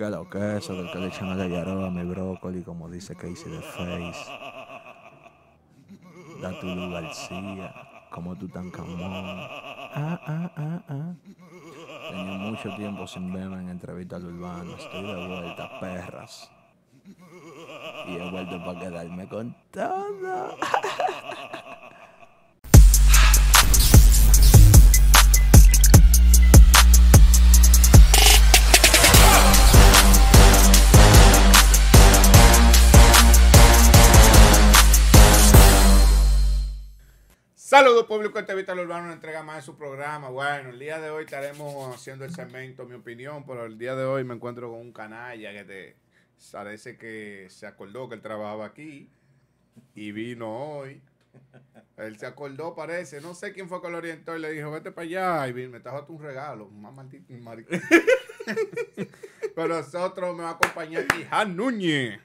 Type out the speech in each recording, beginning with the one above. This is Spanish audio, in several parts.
que lo que eso del que le echan a la yaroba, mi brócoli, como dice Casey de Face. tu García, como Tutankamón. Ah, ah, ah, ah. Tenía mucho tiempo sin verme en entrevistas urbanas. Estoy de vuelta, perras. Y he vuelto para quedarme contada Saludos público, este Vital Urbano, una entrega más de su programa. Bueno, el día de hoy estaremos haciendo el cemento, mi opinión, pero el día de hoy me encuentro con un canalla que te parece que se acordó que él trabajaba aquí y vino hoy. Él se acordó, parece. No sé quién fue que lo orientó y le dijo, vete para allá y me trajo un regalo. Más maldito, pero nosotros me va a acompañar Juan Núñez.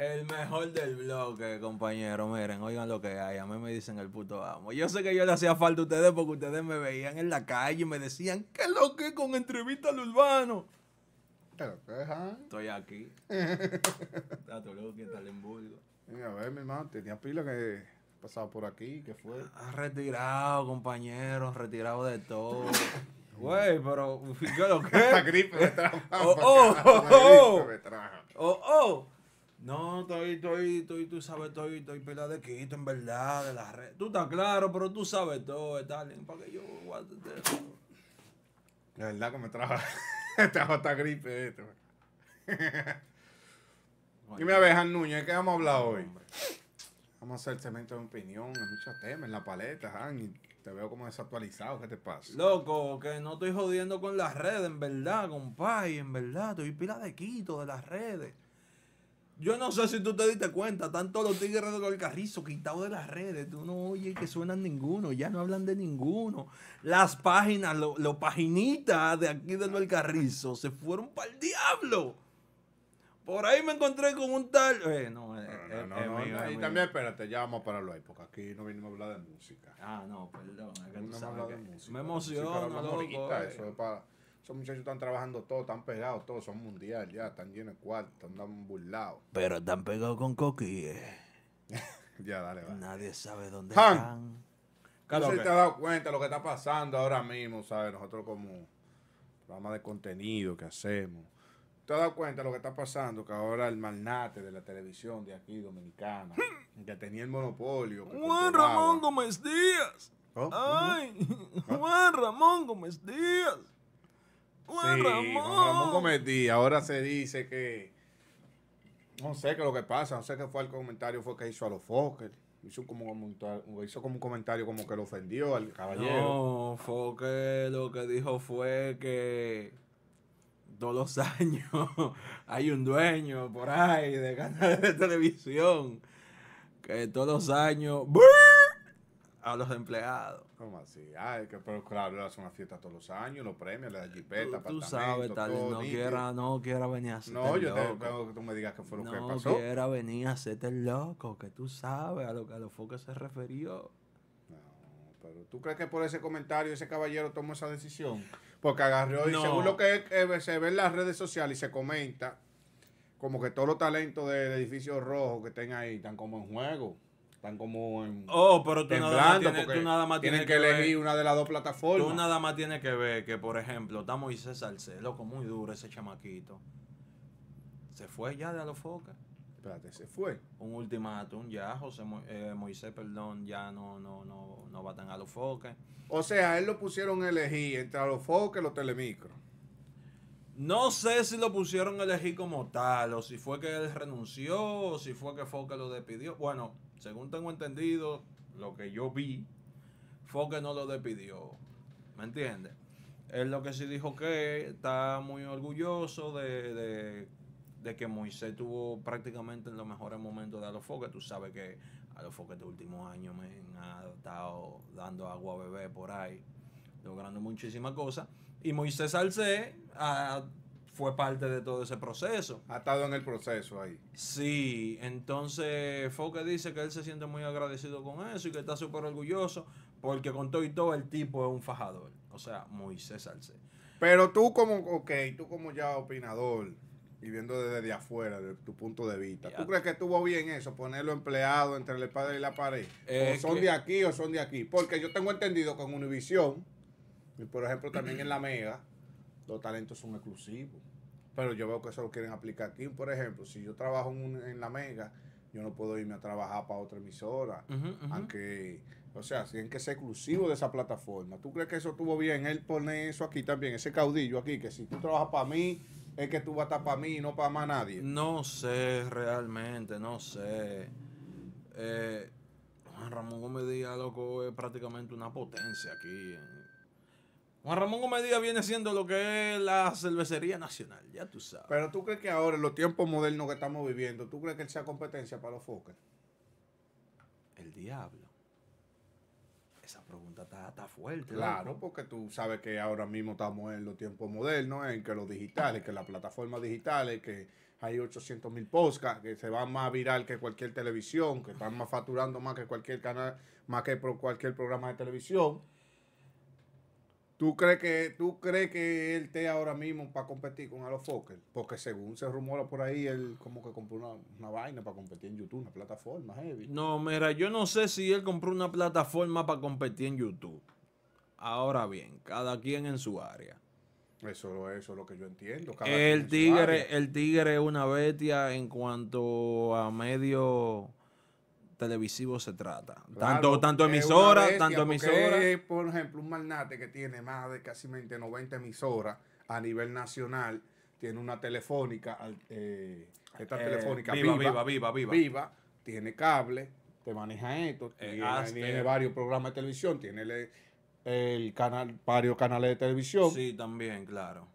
El mejor del bloque, compañero. Miren, oigan lo que hay. A mí me dicen el puto amo. Yo sé que yo le hacía falta a ustedes porque ustedes me veían en la calle y me decían, ¿qué es lo que con entrevista al urbano? Estoy aquí. Está tu loco, está Venga, A ver, mi hermano, tenía pila que pasaba por aquí, que fue. Ah, retirado, compañero, retirado de todo. Güey, pero ¿qué lo que? Esta gripe me trajo. Oh, oh, oh, oh, oh, oh, oh. No, estoy, estoy, estoy, tú sabes, estoy, estoy pila de quito, en verdad, de las redes. Tú estás claro, pero tú sabes todo, Stalin, para que yo guarde La verdad que me trajo, trajo esta gripe esto. Dime a ver, Jan Núñez, ¿qué vamos a hablar hoy? Vamos a hacer cemento de opinión, hay muchos temas en la paleta, han y te veo como desactualizado, ¿qué te pasa? Loco, que no estoy jodiendo con las redes, en verdad, compadre, en verdad, estoy pila de quito de las redes. Yo no sé si tú te diste cuenta, tanto los tigres del carrizo quitados de las redes, tú no oyes que suenan ninguno, ya no hablan de ninguno. Las páginas, los lo paginitas de aquí del carrizo se fueron para el diablo. Por ahí me encontré con un tal. Eh, no, eh, no, no, eh, no, Y también, espérate, ya vamos para lo ahí, porque aquí no vinimos a hablar de música. Ah, no, perdón. Acá no se sabes de música. Me emociona, loco. Eso eh. es para estos muchachos están trabajando todos, están pegados todos, son mundiales, ya, están llenos de cuarto, andan burlados. Pero están pegados con coquille. Eh. ya, dale, va. Nadie sabe dónde están. te has dado cuenta de lo que está pasando ahora mismo, ¿sabes? Nosotros como programa de contenido que hacemos. ¿Te has dado cuenta de lo que está pasando? Que ahora el malnate de la televisión de aquí, dominicana, hmm. que tenía el monopolio. Oh, Juan Ramón Gómez Díaz. Ay, Juan Ramón Gómez Díaz sí, Ramón. Ahora se dice que. No sé qué es lo que pasa. No sé qué fue el comentario fue que hizo a los Fokker. Hizo como, hizo como un comentario como que lo ofendió al caballero. No, Fokker lo que dijo fue que todos los años hay un dueño por ahí de canales de televisión que todos los años a los empleados. ¿Cómo así? Ay, que, pero claro, le hace una fiesta todos los años, los premios, le da jipeta, Tú, tú sabes, tal, vez no, quiera, no quiera venir a hacerte No, yo loco. te que tú me digas qué fue lo que pasó. No quiera venir a hacerte el loco, que tú sabes a lo que a lo fue que se refirió. No, pero ¿tú crees que por ese comentario ese caballero tomó esa decisión? Porque agarró y según lo que eh, se ve en las redes sociales y se comenta, como que todos los talentos del edificio rojo que estén ahí están como en juego están como en, oh, pero tú nada más tienes, tienen que, elegir una de las dos plataformas. Tú nada más tienes que ver que, por ejemplo, está Moisés Salcedo, loco, muy duro ese chamaquito. Se fue ya de a Espérate, se fue. Un ultimátum, ya José eh, Moisés, perdón, ya no, no, no, no va tan a los O sea, él lo pusieron a elegir entre a y los telemicros. No sé si lo pusieron a elegir como tal, o si fue que él renunció, o si fue que Foque lo despidió. Bueno, según tengo entendido, lo que yo vi, Foque no lo despidió. ¿Me entiendes? Él lo que sí dijo que está muy orgulloso de, de, que Moisés tuvo prácticamente en los mejores momentos de Alofoque. Tú sabes que Alofoque este último año me ha estado dando agua a bebé por ahí, logrando muchísimas cosas. Y Moisés Salcé ah, fue parte de todo ese proceso. Ha estado en el proceso ahí. Sí, entonces Foque dice que él se siente muy agradecido con eso y que está súper orgulloso porque con todo y todo el tipo es un fajador. O sea, Moisés Salcé. Pero tú como, ok, tú como ya opinador y viendo desde afuera, de tu punto de vista, ¿tú crees que estuvo bien eso, ponerlo empleado entre el padre y la pared? o son de aquí o son de aquí. Porque yo tengo entendido con en Univisión por ejemplo, también en la Mega, los talentos son exclusivos. Pero yo veo que eso lo quieren aplicar aquí. Por ejemplo, si yo trabajo en, la Mega, yo no puedo irme a trabajar para otra emisora. Aunque, o sea, tienen que ser exclusivo de esa plataforma. ¿Tú crees que eso estuvo bien? Él pone eso aquí también, ese caudillo aquí, que si tú trabajas para mí, es que tú vas a estar para mí y no para más nadie. No sé, realmente, no sé. Eh, Juan Ramón Gómez Díaz, loco, es prácticamente una potencia aquí en Juan Ramón Díaz viene siendo lo que es la cervecería nacional, ya tú sabes. Pero tú crees que ahora, en los tiempos modernos que estamos viviendo, ¿tú crees que él sea competencia para los Fokker? El diablo. Esa pregunta está, está fuerte. Claro, porque tú sabes que ahora mismo estamos en los tiempos modernos, en que los digitales, que las plataformas digitales, que hay 800 mil podcasts que se van más viral que cualquier televisión, que están más facturando más que cualquier canal, más que cualquier programa de televisión. ¿Tú crees que, tú crees que él esté ahora mismo para competir con Alo Porque según se rumora por ahí, él como que compró una, vaina para competir en YouTube, una plataforma heavy. No, mira, yo no sé si él compró una plataforma para competir en YouTube. Ahora bien, cada quien en su área. Eso, eso es lo que yo entiendo. el, tigre, el tigre es una bestia en cuanto a medio televisivo se trata. tanto, tanto emisora, tanto emisora. por ejemplo, un malnate que tiene más de casi 20, 90 emisoras a nivel nacional, tiene una telefónica, eh, esta eh, telefónica viva viva, viva, viva, viva, tiene cable, te maneja esto, eh, tiene, ah, varios programas de televisión, tiene el canal, varios canales de televisión. Sí, también, claro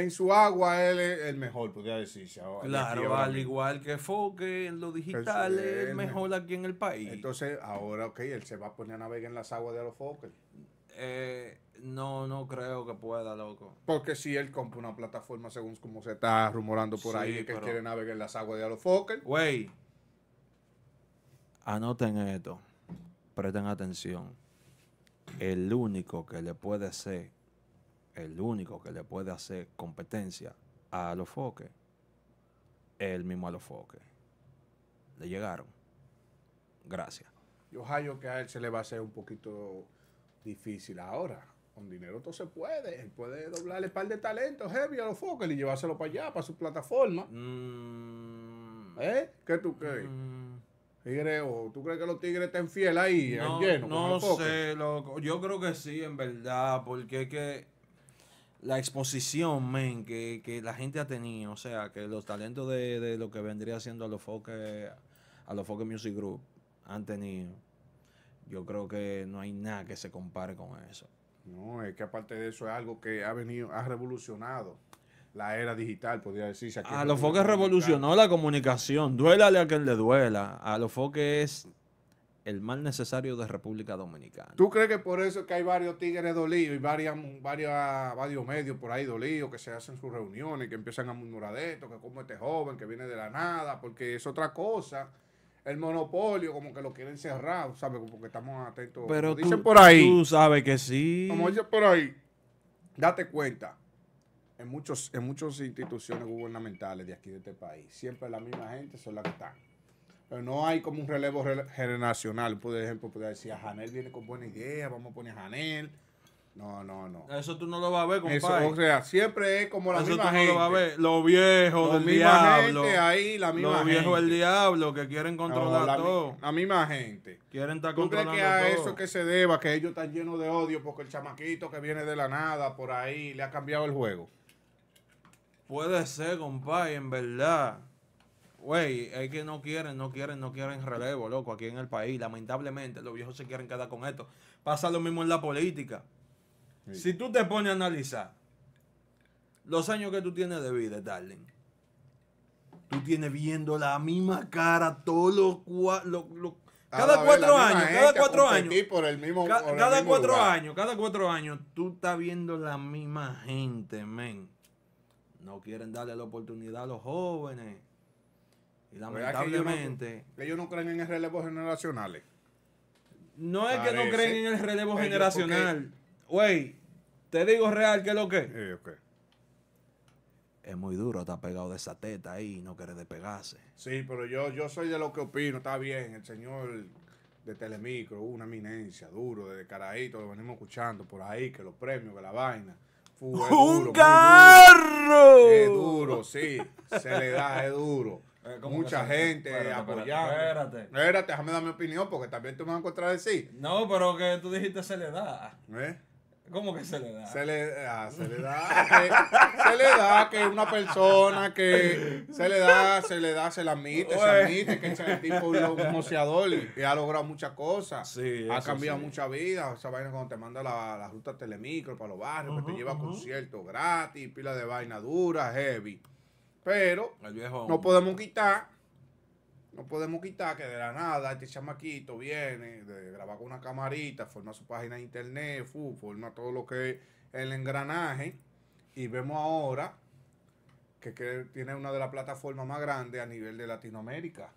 en su agua él es el mejor, podría decirse. Ahora, claro, al igual que Foke en lo digital, es el, mejor, aquí en el país. Entonces, ahora, ok, él se va a poner a navegar en las aguas de los eh, no, no creo que pueda, loco. Porque si él compra una plataforma, según como se está rumorando por ahí, que él quiere navegar en las aguas de los Güey, anoten esto. Presten atención. El único que le puede ser el único que le puede hacer competencia a los foques es el mismo a los foques. Le llegaron. Gracias. Yo hallo que a él se le va a hacer un poquito difícil ahora. Con dinero todo se puede. Él puede doblarle par de talentos heavy a los foques y llevárselo para allá, para su plataforma. Mm. ¿Eh? ¿Qué tú crees? Mm. Tigre, o tú crees que los tigres estén fieles ahí, no, No sé, loco. Yo creo que sí, en verdad, porque es que la exposición, men, que, que, la gente ha tenido. O sea, que los talentos de, lo que vendría siendo a los foque a los Music Group han tenido. Yo creo que no hay nada que se compare con eso. No, es que aparte de eso es algo que ha venido, ha revolucionado la era digital, podría decirse. a los foques revolucionó la comunicación. Duélale a quien le duela. A los foques es el mal necesario de República Dominicana. ¿Tú crees que por eso que hay varios tigres dolidos y varias, varios medios por ahí dolidos que se hacen sus reuniones, que empiezan a murmurar de esto, que como este joven que viene de la nada, porque es otra cosa? El monopolio, como que lo quieren cerrar, ¿sabes? Porque estamos atentos. Pero dicen tú, por ahí. Tú sabes que sí. Como dicen por ahí, date cuenta en, muchos, en muchas instituciones gubernamentales de aquí de este país, siempre la misma gente son las que están. Pero no hay como un relevo generacional. Por ejemplo, si decir, a ah, Janel viene con buena idea, vamos a poner a Janel. No, no, no. Eso tú no lo vas a ver, compadre. Eso, o sea, siempre es como la misma gente. Lo viejo a ver. Los viejos del diablo. ahí, la misma Los viejos del diablo que quieren controlar todo. La misma gente. Quieren estar ¿Tú crees que a eso que se deba, que ellos están llenos de odio porque el chamaquito que viene de la nada por ahí le ha cambiado el juego? Puede ser, compadre, en verdad. Güey, es que no quieren, no quieren, no quieren relevo, loco, aquí en el país. Lamentablemente, los viejos se quieren quedar con esto. Pasa lo mismo en la política. Si tú te pones a analizar los años que tú tienes de vida, darling, tú tienes viendo la misma cara todos los ah, cuatro. cada, cuatro años, cada cuatro años, por el mismo, cada cuatro años, cada cuatro años, tú estás viendo la misma gente, men. No quieren darle la oportunidad a los jóvenes lamentablemente. Ellos no, creen en el relevo generacional No es que no creen en el relevo generacional. wey te digo real que lo que. Es muy duro está pegado de esa teta ahí y no quiere despegarse. Sí, pero yo, yo soy de lo que opino. Está bien, el señor de Telemicro, una eminencia, duro, de Caraíto, lo venimos escuchando por ahí, que los premios, que la vaina. ¡Un carro! Es duro, sí, se le da, es duro. Eh, mucha gente espérate, apoyando. Espérate. Espérate, déjame dar mi opinión porque también tú me vas a encontrar sí No, pero que tú dijiste se le da. ¿Eh? ¿Cómo que se le da? Se le, da, ah, se le da. Que, se le da que una persona que se le da, se le da, se le admite, se admite que el tipo de un y, ha logrado muchas cosas. ha cambiado muchas mucha vida. Esa vaina cuando te manda la, ruta telemicro para los barrios, que te lleva conciertos gratis, pila de vaina dura, heavy. Pero no podemos quitar, no podemos quitar que de la nada este chamaquito viene, de grabar con una camarita, forma su página de internet, forma todo lo que es el engranaje. Y vemos ahora que tiene una de las plataformas más grandes a nivel de Latinoamérica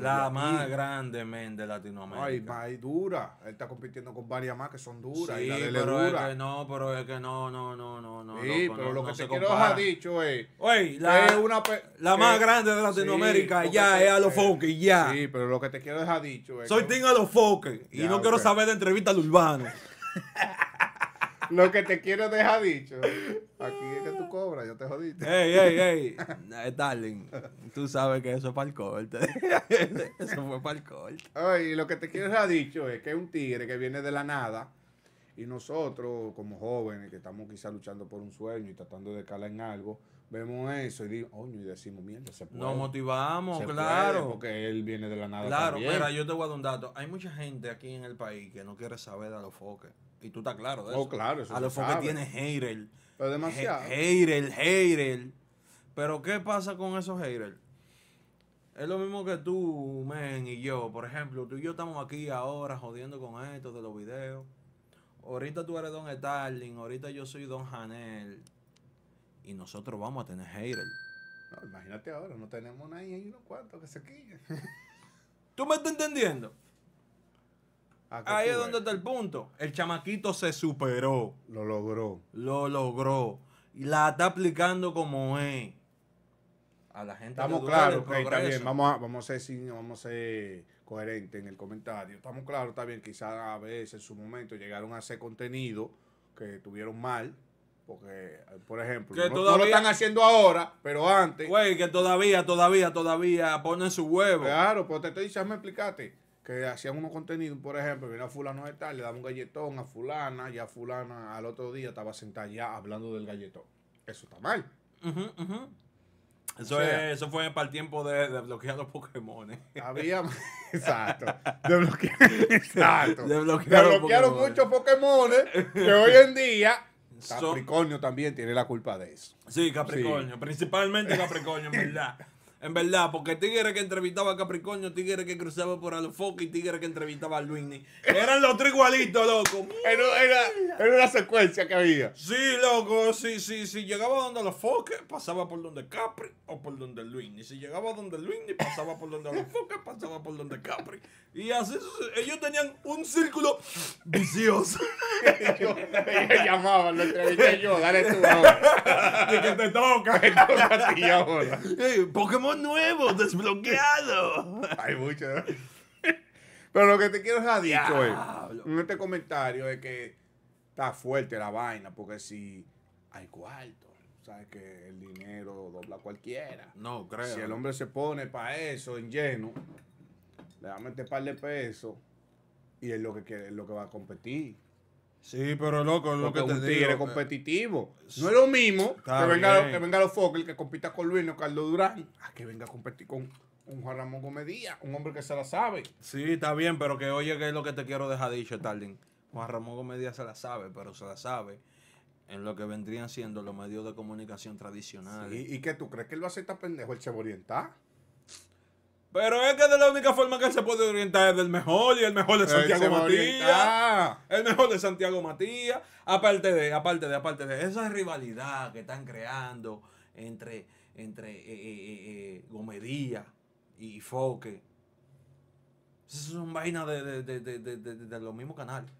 la más grande men de Latinoamérica. Ay, más dura. Él está compitiendo con varias más que son duras. Sí, pero es que no, pero es que no, no, no, no, Sí, pero lo que te quiero dejar dicho es. Oye, la, más grande de Latinoamérica ya es a los eh, Foques, ya. Sí, pero lo que te quiero dejar dicho es. Soy Tim a los Foques y no quiero saber de entrevistas al urbano. lo que te quiero dejar dicho. Aquí es que cobra, yo te jodiste. Ey, ey, ey. Eh, darling, tú sabes que eso es para el corte. eso fue para el corte. Oye, lo que te quiero ha dicho es que es un tigre que viene de la nada. Y nosotros, como jóvenes, que estamos quizás luchando por un sueño y tratando de calar en algo, vemos eso y digo, y decimos, mierda, se puede. Nos motivamos, claro. porque él viene de la nada. Claro, pero yo te voy a dar un dato. Hay mucha gente aquí en el país que no quiere saber de los foques. Y tú estás claro de oh, eso. Oh, claro, eso A los foques tiene hater pero demasiado. Hater, Pero ¿qué pasa con esos haters? Es lo mismo que tú, men, y yo. Por ejemplo, tú y yo estamos aquí ahora jodiendo con esto de los videos. Ahorita tú eres Don Starling, ahorita yo soy Don Janel. Y nosotros vamos a tener haters. No, imagínate ahora, no tenemos nadie ahí unos cuantos que se quillen ¿Tú me estás entendiendo? Ahí es donde está el punto. El chamaquito se superó. Lo logró. Lo logró. Y la está aplicando como es. A la gente Estamos claros, está Vamos a, vamos a ser vamos a coherentes en el comentario. Estamos claros, está bien. Quizás a veces en su momento llegaron a hacer contenido que tuvieron mal, porque, por ejemplo, no, lo están haciendo ahora, pero antes. Güey, que todavía, todavía, todavía ponen su huevo. Claro, pues te estoy diciendo, me explicaste hacían unos contenidos, por ejemplo, viene a fulano de tal, le daba un galletón a fulana, y a fulana al otro día estaba sentada ya hablando del galletón. Eso está mal. Eso, fue para el tiempo de, desbloquear bloquear los Pokémon. Había. Exacto. De bloquear, exacto. De bloquear muchos Pokémon que hoy en día. Capricornio también tiene la culpa de eso. Sí, Capricornio. Principalmente Capricornio, en verdad. En verdad, porque Tigre que entrevistaba a Capricornio, Tigre que cruzaba por Alofoque y Tigre que entrevistaba a Luini. Eran los tres igualitos, loco. Era, una secuencia que había. Sí, loco, sí, sí, sí. Llegaba donde Alofoque, pasaba por donde Capri o por donde Luini. Si llegaba donde Luini, pasaba por donde Alofoque, pasaba por donde Capri. Y así, ellos tenían un círculo vicioso. ellos llamaban lo entrevisté yo, dale tú Y que te toca. Pokémon nuevo, desbloqueado. Hay mucho. Pero lo que te quiero dejar dicho es, en este comentario es que está fuerte la vaina, porque si hay cuarto, sabes que el dinero dobla cualquiera. No, creo. Si el hombre se pone para eso en lleno, le da a meter par de pesos y es lo que, es lo que va a competir. Sí, pero loco, lo que te un tigre eh. competitivo. No es lo mismo que venga, que venga los que compita con Luis, no Carlos Durán, a que venga a competir con un Juan Ramón Gómez Díaz, un hombre que se la sabe. Sí, está bien, pero que oye, que es lo que te quiero dejar dicho, Tardín. Juan Ramón Díaz se la sabe, pero se la sabe en lo que vendrían siendo los medios de comunicación tradicionales. ¿Y qué tú crees que él va a ser pendejo el Oriental? Pero es que de la única forma que se puede orientar es del mejor, y el mejor de Santiago Matías. El mejor de Santiago Matías. Aparte de, aparte de, aparte de esa rivalidad que están creando entre, entre eh, eh, eh, Gomedía y Foque. Esas son vainas de, los mismos canales.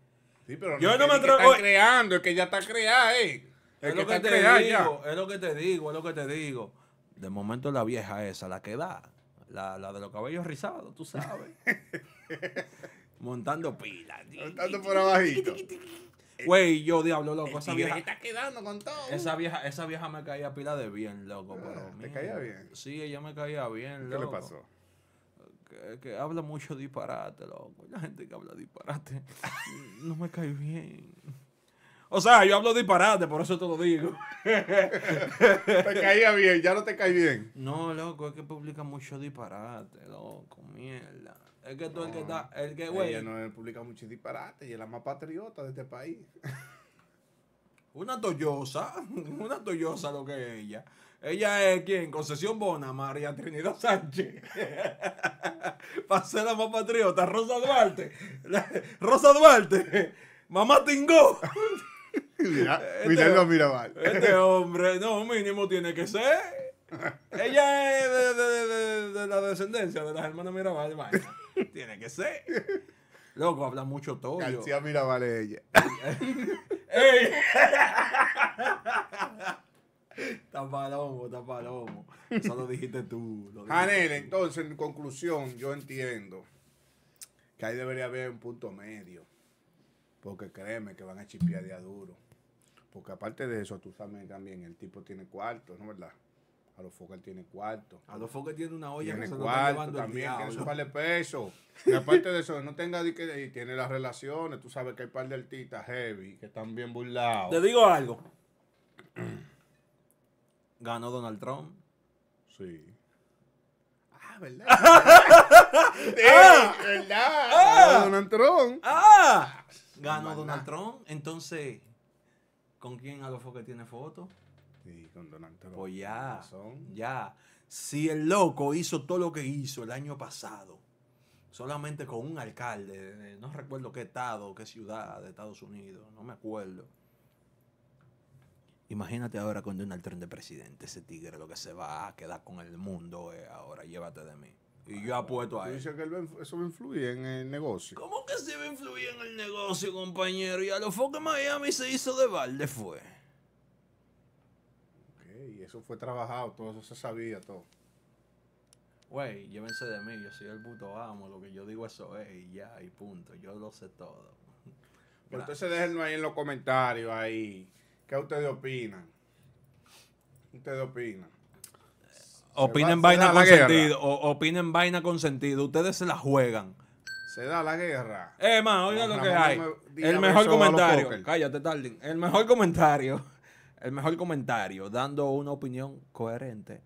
Sí, pero Yo no, me atrevo. creando, es que ya está creada, eh. es lo que te digo, es lo que te digo, es lo que te digo. De momento la vieja esa, la que da la, la de los cabellos rizados, tú sabes. Montando pilas. Montando por abajito. Eh, Güey, yo diablo, loco. esa vieja está quedando con todo. Esa vieja, esa vieja me caía pila de bien, loco. Ah, pero, ¿Te caía bien? Sí, ella me caía bien, loco. ¿Qué le pasó? Que, que, habla mucho disparate, loco. La gente que habla disparate no me cae bien. O sea, yo hablo disparate, por eso te lo digo. te caía bien, ya no te cae bien. No, loco, es que publica mucho disparate, loco, mierda. Es que tú el que está, el que güey. Ella no publica mucho disparate y es la más patriota de este país. una tollosa, una toyosa lo que es ella. Ella es quien, Concesión Bona, María Trinidad Sánchez. Para ser la más patriota, Rosa Duarte. Rosa Duarte, mamá Tingó. Mira, este, Este hombre, no, mínimo tiene que ser. Ella es de, la descendencia de las hermanas Mirabal. Tiene que ser. Loco, habla mucho todo. García Mirabal es ella. ¡Ey! Está palomo, está palomo. Eso lo dijiste tú. Lo entonces, en conclusión, yo entiendo que ahí debería haber un punto medio porque créeme que van a chipear día duro. Porque aparte de eso, tú sabes también, el tipo tiene cuarto, ¿no es verdad? A los Fokker tiene cuarto. A los Fokker tiene una olla tiene que se cuarto, está también, tiene su par de peso. Y aparte de eso, no tenga que y tiene las relaciones. Tú sabes que hay par de artistas heavy que están bien burlados. Te digo algo. Ganó Donald Trump. Sí. Ah, ¿verdad? ah, ¿verdad? Ah, Donald Trump. Ah ganó Donald Trump. Entonces, ¿con quién a lo que tiene foto? Sí, con Donald Trump. Pues ya, ya. Si el loco hizo todo lo que hizo el año pasado, solamente con un alcalde, no recuerdo qué estado, qué ciudad de Estados Unidos, no me acuerdo. Imagínate ahora con Donald Trump de presidente, ese tigre lo que se va a quedar con el mundo eh, ahora, llévate de mí. Y yo apuesto a Dice que eso me influye en el negocio. ¿Cómo que sí me influye en el negocio, compañero? Y a los que Miami se hizo de balde, fue. Ok, y eso fue trabajado, todo eso se sabía, todo. Güey, llévense de mí, yo soy el puto amo, lo que yo digo eso es, y ya, y punto, yo lo sé todo. entonces déjenlo ahí en los comentarios, ahí. ¿Qué ustedes opinan? ¿Ustedes opinan? opinen vaina con sentido. opinen vaina con sentido. Ustedes se la juegan. Se da la guerra. Eh, más, oiga lo que hay. el mejor comentario. Cállate, Tardin. El mejor comentario. El mejor comentario, dando una opinión coherente.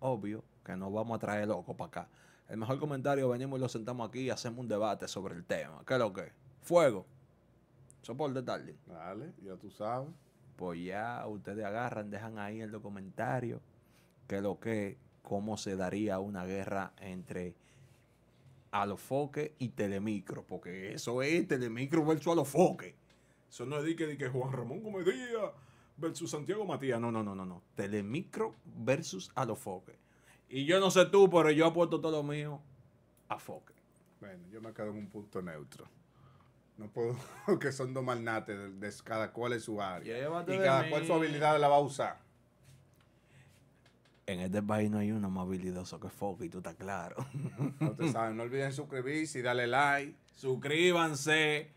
Obvio que no vamos a traer loco para acá. El mejor comentario, venimos y lo sentamos aquí y hacemos un debate sobre el tema. ¿Qué es lo que? Fuego. Soporte, Tardin. Dale, ya tú sabes. Pues ya, ustedes agarran, dejan ahí el los que lo que, cómo se daría una guerra entre Alofoque y Telemicro, porque eso es Telemicro versus Alofoque. Eso no es de que, Juan Ramón Gomedía versus Santiago Matías, no, no, no, no, no. Telemicro versus Alofoque. Y yo no sé tú, pero yo apuesto todo lo mío a Foque. Bueno, yo me quedo en un punto neutro. No puedo, que son dos malnates, de, cada cual es su área. y cada cual su habilidad la va a usar en este país no hay uno más habilidoso que Foggy, tú estás claro. Ustedes saben, no olviden suscribirse y darle like. Suscríbanse.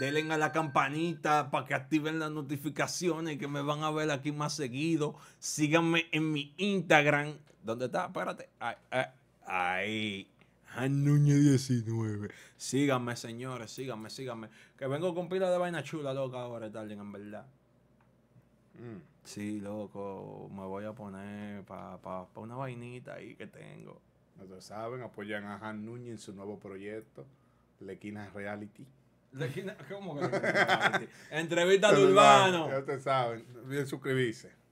Denle a la campanita para que activen las notificaciones y que me van a ver aquí más seguido. Síganme en mi Instagram. ¿Dónde está? Espérate. Ahí. ay, 19. Síganme, señores, síganme, síganme. Que vengo con pila de vaina chula, loca, ahora, tal, en verdad. Mm. Sí, loco, me voy a poner para pa, pa una vainita ahí que tengo. Ustedes saben, apoyan a Han Núñez en su nuevo proyecto, Lequina Reality. ¿Lequina? ¿Cómo que Entrevista de Urbano. ustedes saben, bien suscribirse.